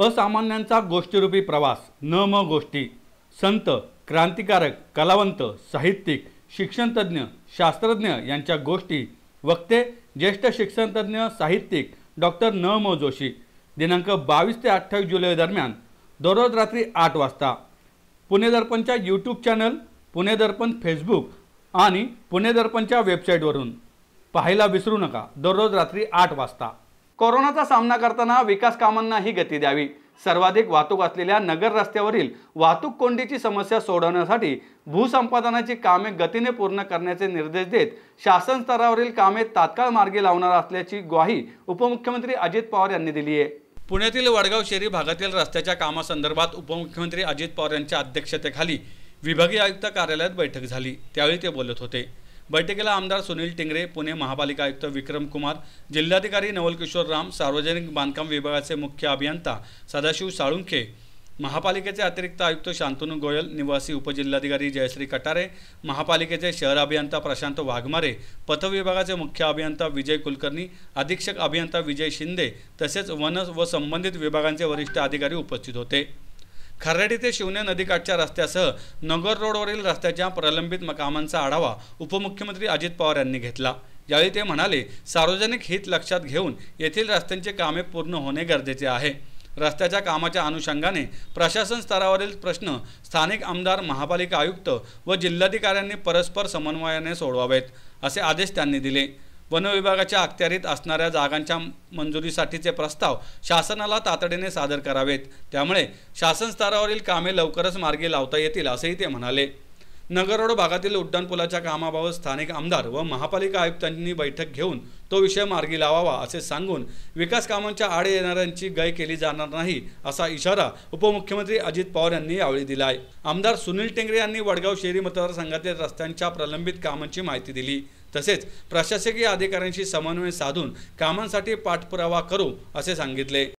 असामान्यांचा गोष्टीरूपी प्रवास न म गोष्टी संत क्रांतिकारक कलावंत साहित्यिक शिक्षणतज्ज्ञ शास्त्रज्ञ यांच्या गोष्टी वक्ते ज्येष्ठ शिक्षणतज्ञ साहित्यिक डॉक्टर न म जोशी दिनांक बावीस ते अठ्ठावीस जुलै दरम्यान दररोज रात्री आठ वाजता पुणे दर्पणच्या YouTube channel Pune Darpan Facebook आणि पुणे दर्पणच्या वेबसाईटवरून पाहायला विसरू नका दररोज रात्री आठ वाजता कोरोनाचा सामना करताना विकास कामांनाही गती द्यावी सर्वाधिक वाहतूक असलेल्या नगर रस्त्यावरील वाहतूक कोंडीची समस्या सोडवण्यासाठी भूसंपादनाची कामे गतीने पूर्ण करण्याचे निर्देश देत शासन स्तरावरील कामे तात्काळ मार्गी लावणार असल्याची ग्वाही उपमुख्यमंत्री अजित पवार यांनी दिली आहे पुण्यातील वडगाव शेरी भागातील रस्त्याच्या कामासंदर्भात उपमुख्यमंत्री अजित पवार यांच्या अध्यक्षतेखाली विभागीय आयुक्त कार्यालयात बैठक झाली त्यावेळी ते बोलत होते बैठकीला आमदार सुनील टिंगरे पुणे महापालिका आयुक्त विक्रम कुमार जिल्हाधिकारी नवलकिशोर राम सार्वजनिक बांधकाम विभागाचे मुख्य अभियंता सदाशिव साळुंखे महापालिकेचे अतिरिक्त आयुक्त शांतनू गोयल निवासी उपजिल्हाधिकारी जयश्री कटारे महापालिकेचे शहर अभियंता प्रशांत वाघमारे पथविभागाचे मुख्य अभियंता विजय कुलकर्णी अधीक्षक अभियंता विजय शिंदे तसेच वन व संबंधित विभागांचे वरिष्ठ अधिकारी उपस्थित होते खराडी ते शिवने नदीकाठच्या रस्त्यासह नगर रोडवरील रस्त्याच्या प्रलंबित कामांचा आढावा उपमुख्यमंत्री अजित पवार यांनी घेतला यावेळी ते म्हणाले सार्वजनिक हित लक्षात घेऊन येथील रस्त्यांचे कामे पूर्ण होणे गरजेचे आहे रस्त्याच्या कामाच्या अनुषंगाने प्रशासन स्तरावरील प्रश्न स्थानिक आमदार महापालिका आयुक्त व जिल्हाधिकाऱ्यांनी परस्पर समन्वयाने सोडवावेत असे आदेश त्यांनी दिले वनविभागाच्या अखत्यारीत असणाऱ्या जागांच्या मंजुरीसाठीचे प्रस्ताव शासनाला तातडीने सादर करावेत त्यामुळे शासन स्तरावरील कामे लवकरच मार्गी लावता येतील असंही ते म्हणाले नगररोड भागातील उड्डाणपुलाच्या कामाबाबत स्थानिक आमदार व महापालिका आयुक्तांनी बैठक घेऊन तो विषय मार्गी लावावा असे सांगून विकास कामांच्या आड येणाऱ्यांची गय केली जाणार नाही असा इशारा उपमुख्यमंत्री अजित पवार यांनी यावेळी दिला आहे आमदार सुनील टेंगरे यांनी वडगाव शेरी मतदारसंघातील रस्त्यांच्या प्रलंबित कामांची माहिती दिली तसेच प्रशासकीय अधिकाऱ्यांशी समन्वय साधून कामांसाठी पाठपुरावा करू असे सांगितले